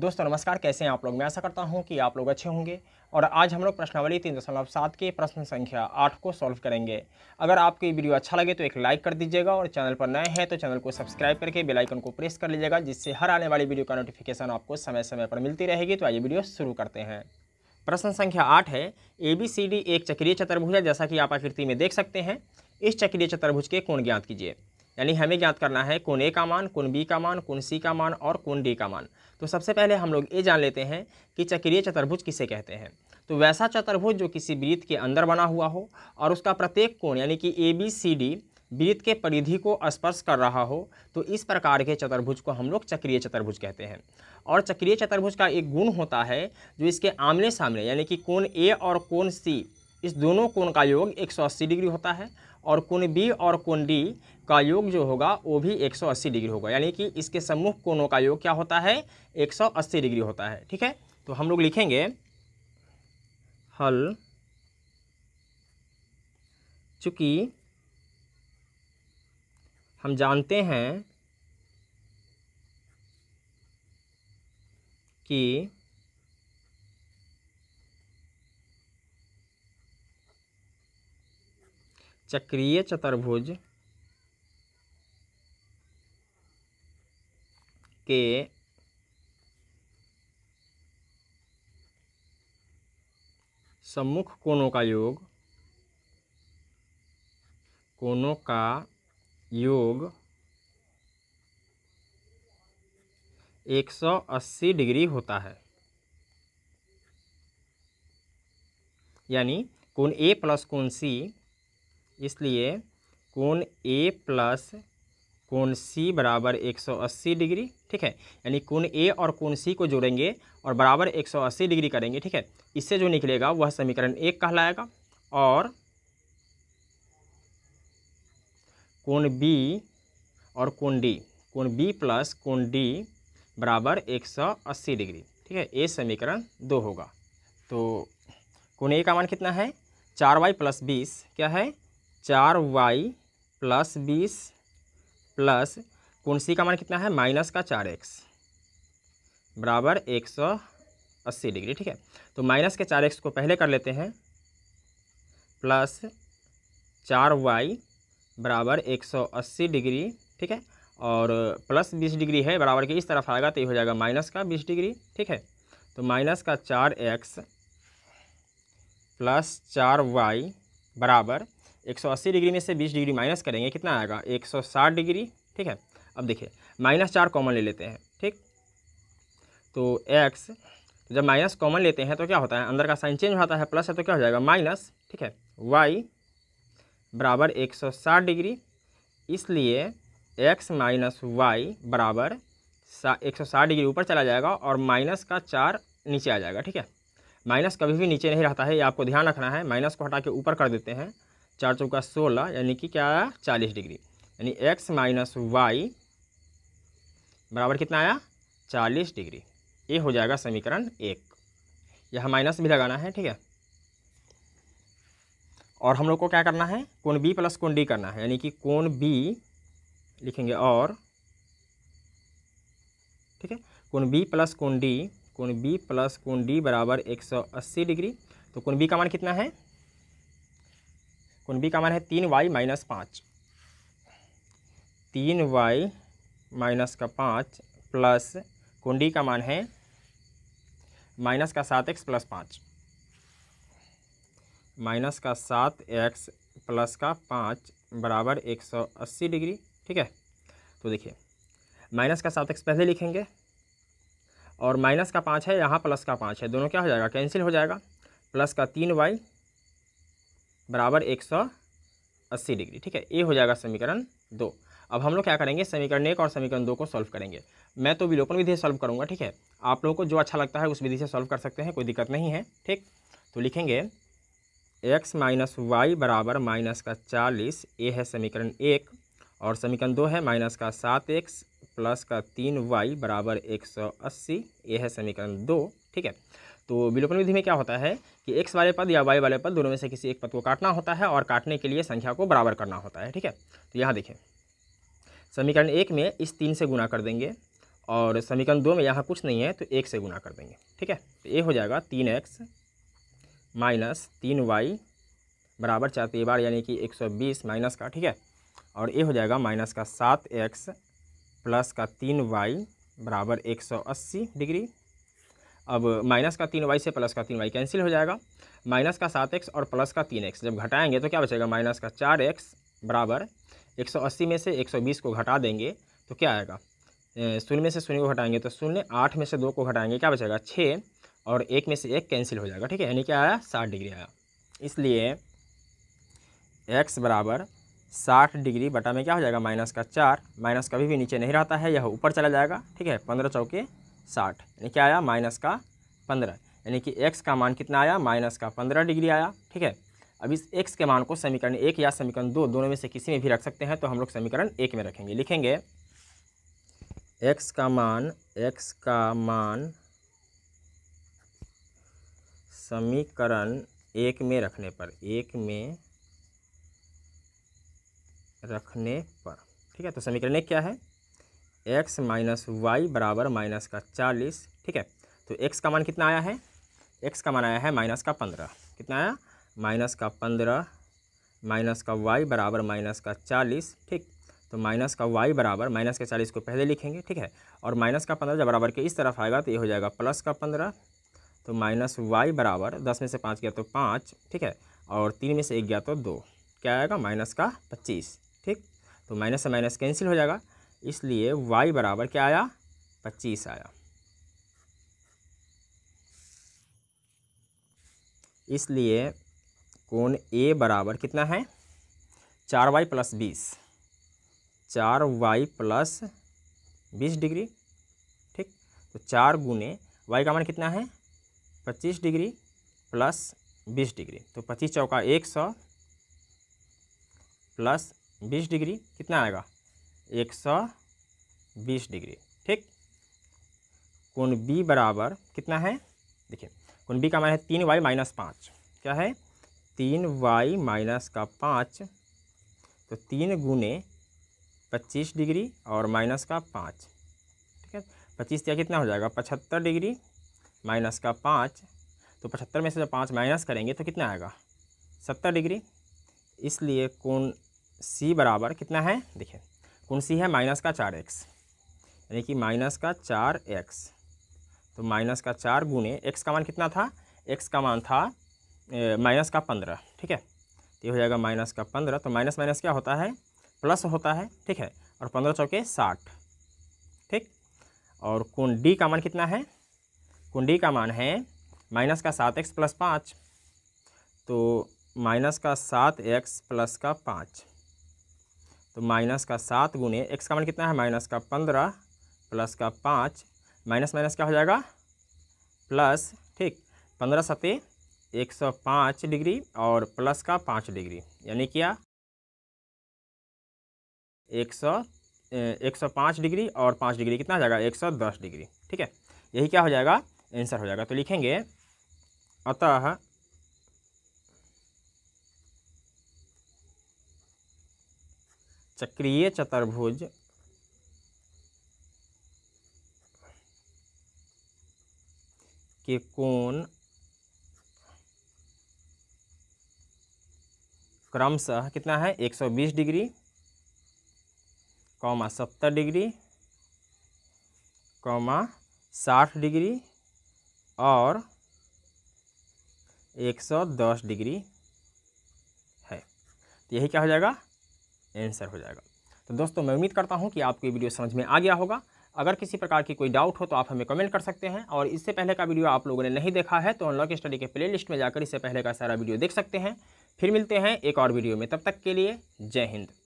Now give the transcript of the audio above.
दोस्तों नमस्कार कैसे हैं आप लोग मैं ऐसा करता हूं कि आप लोग अच्छे होंगे और आज हम लोग प्रश्नावली तीन दशमलव सात के प्रश्न संख्या आठ को सॉल्व करेंगे अगर आपको ये वीडियो अच्छा लगे तो एक लाइक कर दीजिएगा और चैनल पर नए हैं तो चैनल को सब्सक्राइब करके बेल आइकन को प्रेस कर लीजिएगा जिससे हर आने वाली वीडियो का नोटिफिकेशन आपको समय समय पर मिलती रहेगी तो आइए वीडियो शुरू करते हैं प्रश्न संख्या आठ है ए बी सी डी एक चक्रीय चतुर्भुज है जैसा कि आप आकृति में देख सकते हैं इस चक्रीय चतुर्भुज के कोण ज्ञात कीजिए यानी हमें ज्ञात करना है कौन ए का मान कौन बी का मान कौन सी का मान और कौन डी का मान तो सबसे पहले हम लोग ये जान लेते हैं कि चक्रीय चतुर्भुज किसे कहते हैं तो वैसा चतुर्भुज जो किसी वृत्त के अंदर बना हुआ हो और उसका प्रत्येक कोण यानी कि ए बी सी डी वृत्त के परिधि को स्पर्श कर रहा हो तो इस प्रकार के चतुर्भुज को हम लोग चक्रीय चतुर्भुज कहते हैं और चक्रीय चतुर्भुज का एक गुण होता है जो इसके आमने सामने यानी कि कोण ए और कोण सी इस दोनों कोण का योग 180 डिग्री होता है और कोण बी और कोण डी का योग जो होगा वो भी 180 डिग्री होगा यानी कि इसके सम्मुख कोणों का योग क्या होता है 180 डिग्री होता है ठीक है तो हम लोग लिखेंगे हल चूँकि हम जानते हैं कि चक्रीय चतुर्भुज के सम्मुख कोणों का योग कोणों का योग 180 डिग्री होता है यानी कोण ए प्लस कोण सी इसलिए कोण ए प्लस कोण सी बराबर 180 डिग्री ठीक है यानी कोण ए और कोण सी को जोड़ेंगे और बराबर 180 डिग्री करेंगे ठीक है इससे जो निकलेगा वह समीकरण एक कहलाएगा और कोण बी और कोण डी कोण बी प्लस कोण डी बराबर 180 डिग्री ठीक है ए समीकरण दो होगा तो कोण ए का मान कितना है चार वाई प्लस बीस क्या है चार वाई प्लस बीस प्लस कुंसी का मान कितना है माइनस का चार एक्स बराबर एक सौ अस्सी डिग्री ठीक है तो माइनस के चार एक्स को पहले कर लेते हैं प्लस चार वाई बराबर एक सौ अस्सी डिग्री ठीक है और प्लस बीस डिग्री है बराबर के इस तरफ आएगा तो ये हो जाएगा माइनस का बीस डिग्री ठीक है तो माइनस का चार एक्स प्लस चार वाई बराबर 180 डिग्री में से 20 डिग्री माइनस करेंगे कितना आएगा 160 डिग्री ठीक है अब देखिए माइनस चार कॉमन ले लेते हैं ठीक तो एक्स जब माइनस कॉमन लेते हैं तो क्या होता है अंदर का साइन चेंज होता है प्लस है तो क्या हो जाएगा माइनस ठीक है वाई बराबर साठ डिग्री इसलिए एक्स माइनस वाई बराबर एक सौ साठ डिग्री ऊपर चला जाएगा और माइनस का चार नीचे आ जाएगा ठीक है माइनस कभी भी नीचे नहीं रहता है ये आपको ध्यान रखना है माइनस को हटा के ऊपर कर देते हैं चार चौका सोलह यानी कि क्या आया चालीस डिग्री यानी एक्स माइनस वाई बराबर कितना आया चालीस डिग्री ये हो जाएगा समीकरण एक यह माइनस भी लगाना है ठीक है और हम लोग को क्या करना है कोण बी प्लस कोण डी करना है यानी कि कोण बी लिखेंगे और ठीक है कोण बी प्लस कोण डी कोण बी प्लस कोण डी बराबर एक सौ अस्सी डिग्री तो कोण बी का मान कितना है उन बी का मान है तीन वाई माइनस पाँच तीन वाई माइनस का पाँच प्लस कुंडी का मान है माइनस का सात एक्स प्लस पाँच माइनस का सात एक्स प्लस का पाँच बराबर एक सौ अस्सी डिग्री ठीक है तो देखिए माइनस का सात एक्स पहले लिखेंगे और माइनस का पाँच है यहाँ प्लस का पाँच है दोनों क्या हो जाएगा कैंसिल हो जाएगा प्लस का तीन वाई बराबर एक सौ अस्सी डिग्री ठीक है ए हो जाएगा समीकरण दो अब हम लोग क्या करेंगे समीकरण एक और समीकरण दो को सॉल्व करेंगे मैं तो विलोपन विधि से सॉल्व करूँगा ठीक है आप लोगों को जो अच्छा लगता है उस विधि से सॉल्व कर सकते हैं कोई दिक्कत नहीं है ठीक तो लिखेंगे एक्स माइनस वाई बराबर माइनस का चालीस ए है समीकरण एक और समीकरण दो है माइनस का सात एक्स प्लस का तीन वाई बराबर एक सौ अस्सी ए है समीकरण दो ठीक है तो विलोपन विधि में क्या होता है कि एक्स वाले पद या वाई वाले पद दोनों में से किसी एक पद को काटना होता है और काटने के लिए संख्या को बराबर करना होता है ठीक है तो यहाँ देखें समीकरण एक में इस तीन से गुना कर देंगे और समीकरण दो में यहाँ कुछ नहीं है तो एक से गुना कर देंगे ठीक है तो ये हो जाएगा तीन एक्स माइनस तीन वाई बराबर चार तीन बार यानी कि एक सौ बीस माइनस का ठीक है और ये हो जाएगा माइनस का सात एक्स प्लस का तीन वाई बराबर एक सौ अस्सी डिग्री अब माइनस का तीन वाई से प्लस का तीन वाई कैंसिल हो जाएगा माइनस का सात एक्स और प्लस का तीन एक्स जब घटाएंगे तो क्या बचेगा माइनस का चार एक्स बराबर एक सौ अस्सी में से एक सौ बीस को घटा देंगे तो क्या आएगा शून्य में से शून्य को घटाएंगे तो शून्य आठ में से दो को घटाएंगे क्या बचेगा छः और एक में से एक कैंसिल हो जाएगा ठीक है यानी क्या आया साठ डिग्री आया इसलिए एक्स बराबर साठ डिग्री बटा में क्या हो जाएगा माइनस का चार माइनस कभी भी नीचे नहीं रहता है यह ऊपर चला जाएगा ठीक है पंद्रह चौके साठ यानी क्या आया माइनस का पंद्रह यानी कि एक्स का मान कितना आया माइनस का पंद्रह डिग्री आया ठीक है अब इस एक्स के मान को समीकरण एक या समीकरण दो दोनों में से किसी में भी रख सकते हैं तो हम लोग समीकरण एक में रखेंगे लिखेंगे एक्स का मान एक्स का मान समीकरण एक में रखने पर एक में रखने पर ठीक है तो समीकरण एक क्या है एक्स माइनस वाई बराबर माइनस का चालीस ठीक है तो एक्स का मान कितना आया है एक्स का मान आया है माइनस का पंद्रह कितना आया माइनस का पंद्रह माइनस का वाई बराबर माइनस का चालीस ठीक तो माइनस का वाई बराबर माइनस के चालीस को पहले लिखेंगे ठीक है और माइनस का पंद्रह जब बराबर के इस तरफ आएगा तो ये हो जाएगा प्लस का पंद्रह तो माइनस वाई बराबर दस में से पाँच गया तो पाँच ठीक है और तीन में से एक गया तो दो क्या आएगा माइनस का पच्चीस ठीक तो माइनस से माइनस कैंसिल हो जाएगा इसलिए y बराबर क्या आया पच्चीस आया इसलिए कोण ए बराबर कितना है चार वाई प्लस बीस चार वाई प्लस बीस डिग्री ठीक तो चार गुने वाई का मान कितना है पच्चीस डिग्री प्लस बीस डिग्री तो पच्चीस चौका एक सौ प्लस बीस डिग्री कितना आएगा एक सौ बीस डिग्री ठीक कोण बी बराबर कितना है देखिए कोण बी का मान है तीन वाई माइनस पाँच क्या है तीन वाई माइनस का पाँच तो तीन गुने पच्चीस डिग्री और माइनस का पाँच ठीक है पच्चीस या कितना हो जाएगा पचहत्तर डिग्री माइनस का पाँच तो पचहत्तर में से जब पाँच माइनस करेंगे तो कितना आएगा सत्तर डिग्री इसलिए कोण सी बराबर कितना है देखिए कौन सी है माइनस का चार एक्स यानी कि माइनस का चार एक्स तो माइनस का चार गुने एक्स का मान कितना था एक्स का मान था माइनस का पंद्रह ठीक है तो ये हो जाएगा माइनस का पंद्रह तो माइनस माइनस क्या होता है प्लस होता है ठीक है और पंद्रह चौके साठ ठीक और कौन डी का मान कितना है कौन डी का मान है माइनस का सात एक्स प्लस पाँच तो माइनस का सात एक्स प्लस का पाँच तो माइनस का सात गुने एक्स का मान कितना है माइनस का पंद्रह प्लस का पाँच माइनस माइनस क्या हो जाएगा प्लस ठीक पंद्रह सते एक सौ पाँच डिग्री और प्लस का पाँच डिग्री यानी क्या एक सौ एक सौ पाँच डिग्री और पाँच डिग्री कितना हो जाएगा एक सौ दस डिग्री ठीक है यही क्या हो जाएगा आंसर हो जाएगा तो लिखेंगे अतः चक्रीय चतुर्भुज के कोण क्रमशः कितना है 120 डिग्री कौमा सत्तर डिग्री कौमा साठ डिग्री और 110 डिग्री है तो यही क्या हो जाएगा आंसर हो जाएगा तो दोस्तों मैं उम्मीद करता हूँ कि आपको ये वीडियो समझ में आ गया होगा अगर किसी प्रकार की कोई डाउट हो तो आप हमें कमेंट कर सकते हैं और इससे पहले का वीडियो आप लोगों ने नहीं देखा है तो अनलॉक स्टडी के प्लेलिस्ट में जाकर इससे पहले का सारा वीडियो देख सकते हैं फिर मिलते हैं एक और वीडियो में तब तक के लिए जय हिंद